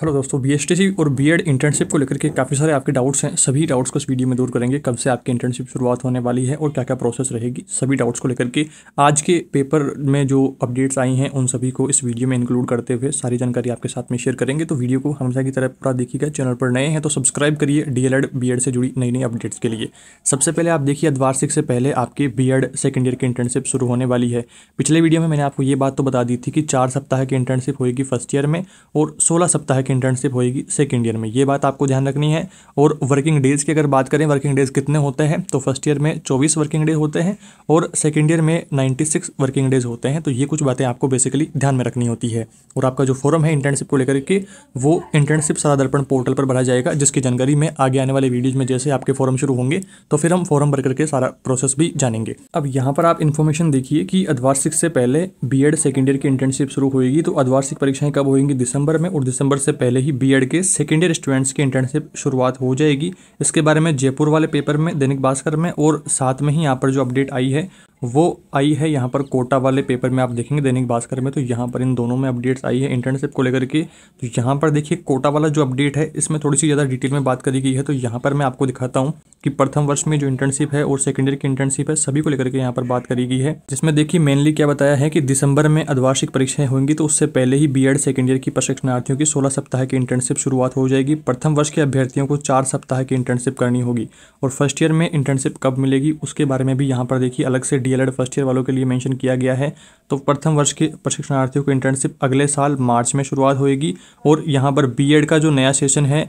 hello दोस्तों B और B Ed internship को लेकर के काफ़ी सारे आपके डाउट्स हैं सभी डाउट्स को इस वीडियो में दूर करेंगे कब से आपकी इंटर्नशिप शुरुआत होने वाली है और क्या क्या प्रोसेस रहेगी सभी डाउट्स को लेकर के आज के पेपर में जो अपडेट्स आई हैं उन सभी को इस वीडियो में इंक्लूड करते हुए सारी जानकारी आपके साथ में शेयर करेंगे तो वीडियो को हमेशा की तरह पूरा देखिएगा चैनल पर नए हैं तो सब्सक्राइब करिए डी एल e e से जुड़ी नई नई अपडेट्स के लिए सबसे पहले आप देखिए अद्वार्षिक से पहले आपके बी एड सेकेंड ईयर की इंटर्नशिप शुरू होने वाली है पिछले वीडियो में मैंने आपको ये बात तो बता दी थी कि चार सप्ताह की इंटर्नशिप होगी फर्स्ट ईयर में और सोलह सप्ताह तक इंटर्नशिप होगी सेकेंड ईयर में ये बात आपको ध्यान रखनी है और वर्किंग डेज़ की अगर बात करें वर्किंग डेज़ कितने होते हैं तो फर्स्ट ईयर में चौबीस वर्किंग डे होते हैं और सेकेंड ईयर में नाइन्टी सिक्स वर्किंग डेज़ होते हैं तो ये कुछ बातें आपको बेसिकली ध्यान में रखनी होती है और आपका जो फॉरम है इंटर्नशिप को लेकर के वो इंटर्नशिप सारा दर्पण पोर्टल पर भरा जाएगा जिसकी जानकारी मैं आगे आने वाले वीडियोज़ में जैसे आपके फॉरम शुरू होंगे तो फिर हम फॉरम भर करके सारा प्रोसेस भी जानेंगे अब यहाँ पर आप इन्फॉर्मेशन देखिए कि अधवार्षिक से पहले बी एड सेकेंड ईयर की इंटर्नशिप शुरू होगी तो अधवार्षिक परीक्षाएं कब होगी दिसंबर में और दिसंबर से पहले ही बीएड के सेकेंड ईयर स्टूडेंट्स की इंटर्नशिप शुरुआत हो जाएगी इसके बारे में जयपुर वाले पेपर में दैनिक भास्कर में और साथ में ही यहाँ पर जो अपडेट आई है वो आई है यहाँ पर कोटा वाले पेपर में आप देखेंगे दैनिक भास्कर में तो यहाँ पर इन दोनों में अपडेट्स आई है इंटर्नशिप को लेकर के तो यहाँ पर देखिए कोटा वाला जो अपडेट है इसमें थोड़ी सी ज़्यादा डिटेल में बात करी गई है तो यहाँ पर मैं आपको दिखाता हूँ कि प्रथम वर्ष में जो इंटर्नशिप है और सेकेंडरी की इंटर्नशिप है सभी को लेकर के यहाँ पर बात करी गई है जिसमें देखिए मेनली क्या बताया है कि दिसंबर में अद्वार्षिक परीक्षाएं होंगी तो उससे पहले ही बी एड सेकेंड ईयर की प्रशिक्षणार्थियों की सोलह सप्ताह की इंटर्नशिप शुरुआत हो जाएगी प्रथम वर्ष के अभ्यर्थियों को चार सप्ताह की इंटर्नशिप करनी होगी और फर्स्ट ईयर में इंटर्नशिप कब मिलेगी उसके बारे में भी यहाँ पर देखिए अलग से डी डीएलएड फर्स्ट ईयर वालों के लिए मेंशन किया गया है तो प्रथम वर्ष के प्रशिक्षणार्थियों को इंटर्नशिप अगले साल मार्च में शुरुआत होएगी और यहाँ पर बीएड e का जो नया सेशन है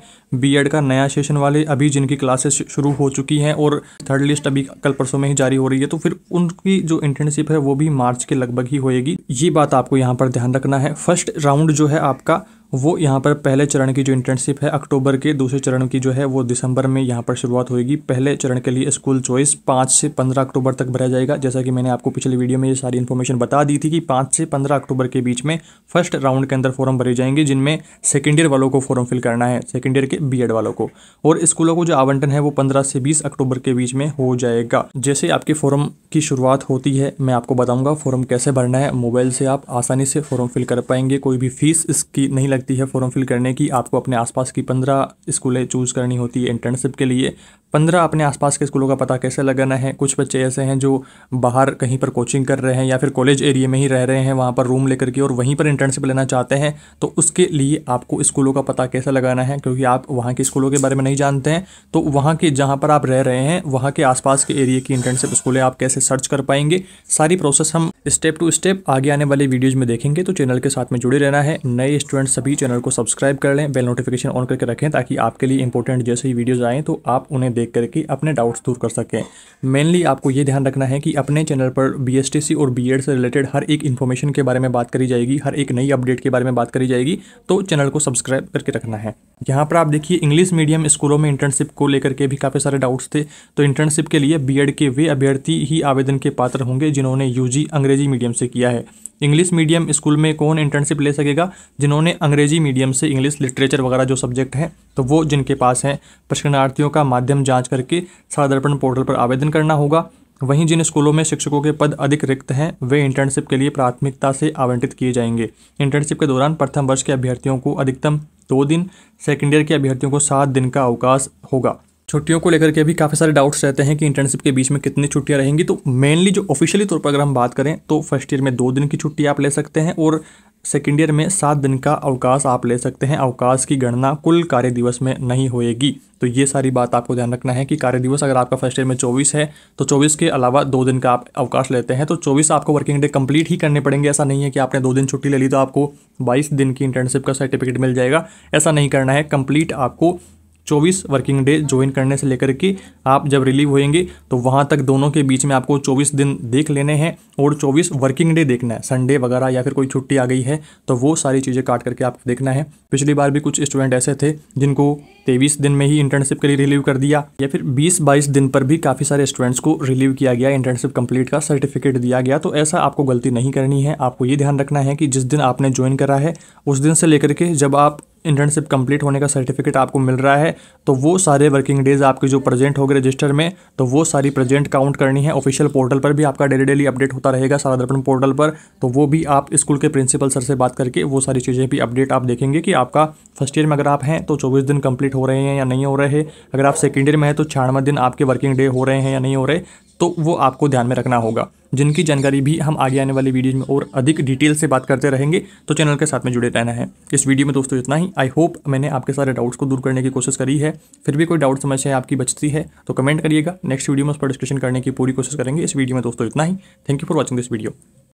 बीएड e का नया सेशन वाले अभी जिनकी क्लासेस शुरू हो चुकी हैं और थर्ड लिस्ट अभी कल परसों में ही जारी हो रही है तो फिर उनकी जो इंटर्नशिप है वो भी मार्च के लगभग ही होएगी ये बात आपको यहाँ पर ध्यान रखना है फर्स्ट राउंड जो है आपका वो यहाँ पर पहले चरण की जो इंटर्नशिप है अक्टूबर के दूसरे चरण की जो है वो दिसंबर में यहाँ पर शुरुआत होगी पहले चरण के लिए स्कूल चॉइस पाँच से पंद्रह अक्टूबर तक भरा जाएगा जैसा कि मैंने आपको पिछले वीडियो में ये सारी इन्फॉर्मेशन बता दी थी कि पाँच से पंद्रह अक्टूबर के बीच में फर्स्ट राउंड के अंदर फॉर्म भरे जाएंगे जिनमें सेकेंड ईयर वालों को फॉर्म फिल करना है सेकेंड ईयर के बी वालों को और स्कूलों को जो आवंटन है वो पंद्रह से बीस अक्टूबर के बीच में हो जाएगा जैसे आपके फॉर्म की शुरुआत होती है मैं आपको बताऊंगा फॉर्म कैसे भरना है मोबाइल से आप आसानी से फॉर्म फिल कर पाएंगे कोई भी फीस इसकी नहीं लगती है फॉर्म फिल करने की आपको अपने आसपास की पंद्रह स्कूलें चूज़ करनी होती है इंटर्नशिप के लिए पंद्रह अपने आसपास के स्कूलों का पता कैसे लगाना है कुछ बच्चे ऐसे हैं जो बाहर कहीं पर कोचिंग कर रहे हैं या फिर कॉलेज एरिया में ही रह रहे हैं वहाँ पर रूम लेकर के और वहीं पर इंटर्नशिप लेना चाहते हैं तो उसके लिए आपको स्कूलों का पता कैसे लगाना है क्योंकि आप वहाँ के स्कूलों के बारे में नहीं जानते हैं तो वहाँ के जहाँ पर आप रह रहे हैं वहाँ के आसपास के एरिए की इंटर्नशिप स्कूलें आप कैसे सर्च कर पाएंगे सारी प्रोसेस हम स्टेप टू स्टेप आगे आने वाले वीडियोज़ में देखेंगे तो चैनल के साथ में जुड़े रहना है नए स्टूडेंट सभी चैनल को सब्सक्राइब कर लें बेल नोटिफिकेशन ऑन करके रखें ताकि आपके लिए इंपॉर्टेंट जैसे ही वीडियोज़ आएँ तो आप उन्हें देख करके अपने डाउट्स दूर कर सकें मेनली आपको ये ध्यान रखना है कि अपने चैनल पर बी और बी e से रिलेटेड हर एक इन्फॉर्मेशन के बारे में बात करी जाएगी हर एक नई अपडेट के बारे में बात करी जाएगी तो चैनल को सब्सक्राइब करके रखना है यहाँ पर आप देखिए इंग्लिश मीडियम स्कूलों में इंटर्नशिप को लेकर के भी काफ़ी सारे डाउट्स थे तो इंटर्नशिप के लिए बी e के वे अभ्यर्थी ही आवेदन के पात्र होंगे जिन्होंने यूजी अंग्रेजी मीडियम से किया है इंग्लिश मीडियम स्कूल में कौन इंटर्नशिप ले सकेगा जिन्होंने अंग्रेजी मीडियम से इंग्लिश लिटरेचर वगैरह जो सब्जेक्ट हैं तो वो जिनके पास हैं प्रशिक्षणार्थियों का माध्यम जांच करके सादर्पण पोर्टल पर आवेदन करना होगा वहीं जिन स्कूलों में शिक्षकों के पद अधिक रिक्त हैं वे इंटर्नशिप के लिए प्राथमिकता से आवंटित किए जाएंगे इंटर्नशिप के दौरान प्रथम वर्ष के अभ्यर्थियों को अधिकतम दो दिन सेकेंड ईयर के अभ्यर्थियों को सात दिन का अवकाश होगा छुट्टियों को लेकर के भी काफ़ी सारे डाउट्स रहते हैं कि इंटर्नशिप के बीच में कितनी छुट्टियाँ रहेंगी तो मेनली जो ऑफिशियली तौर पर अगर हम बात करें तो फर्स्ट ईयर में दो दिन की छुट्टी आप ले सकते हैं और सेकेंड ईयर में सात दिन का अवकाश आप ले सकते हैं अवकाश की गणना कुल कार्य दिवस में नहीं होएगी तो ये सारी बात आपको ध्यान रखना है कि कार्य दिवस अगर आपका फर्स्ट ईयर में 24 है तो 24 के अलावा दो दिन का आप अवकाश लेते हैं तो 24 आपको वर्किंग डे कंप्लीट ही करने पड़ेंगे ऐसा नहीं है कि आपने दो दिन छुट्टी ले ली तो आपको 22 दिन की इंटर्नशिप का सर्टिफिकेट मिल जाएगा ऐसा नहीं करना है कंप्लीट आपको 24 वर्किंग डे ज्वाइन करने से लेकर के आप जब रिलीव होएंगे तो वहाँ तक दोनों के बीच में आपको 24 दिन देख लेने हैं और 24 वर्किंग डे देखना है संडे वगैरह या फिर कोई छुट्टी आ गई है तो वो सारी चीज़ें काट करके आपको देखना है पिछली बार भी कुछ स्टूडेंट ऐसे थे जिनको तेईस दिन में ही इंटर्नशिप के लिए रिलीव कर दिया या फिर बीस बाईस दिन पर भी काफ़ी सारे स्टूडेंट्स को रिलीव किया गया इंटर्नशिप कंप्लीट का सर्टिफिकेट दिया गया तो ऐसा आपको गलती नहीं करनी है आपको ये ध्यान रखना है कि जिस दिन आपने ज्वाइन करा है उस दिन से लेकर के जब आप इंटर्नशिप कंप्लीट होने का सर्टिफिकेट आपको मिल रहा है तो वो सारे वर्किंग डेज आपके जो प्रेजेंट हो गए रजिस्टर में तो वो सारी प्रेजेंट काउंट करनी है ऑफिशियल पोर्टल पर भी आपका डेली डेली अपडेट होता रहेगा सारा दर्पण पोर्टल पर तो वो भी आप स्कूल के प्रिंसिपल सर से बात करके वो सारी चीज़ें भी अपडेट आप देखेंगे कि आपका फर्स्ट ईयर में अगर आप हैं तो चौबीस दिन कंप्लीट हो रहे हैं या नहीं हो रहे अगर आप सेकेंड ईयर में हैं तो छियानवे दिन आपके वर्किंग डे हो रहे हैं या नहीं हो रहे तो वो आपको ध्यान में रखना होगा जिनकी जानकारी भी हम आगे आने वाली वीडियो में और अधिक डिटेल से बात करते रहेंगे तो चैनल के साथ में जुड़े रहना है इस वीडियो में दोस्तों इतना ही आई होप मैंने आपके सारे डाउट्स को दूर करने की कोशिश करी है फिर भी कोई डाउट समस्या आपकी बचती है तो कमेंट करिएगा नेक्स्ट वीडियो में उस पर डिस्कशन करने की पूरी कोशिश करेंगे इस वीडियो में दोस्तों इतना ही thank you for watching this video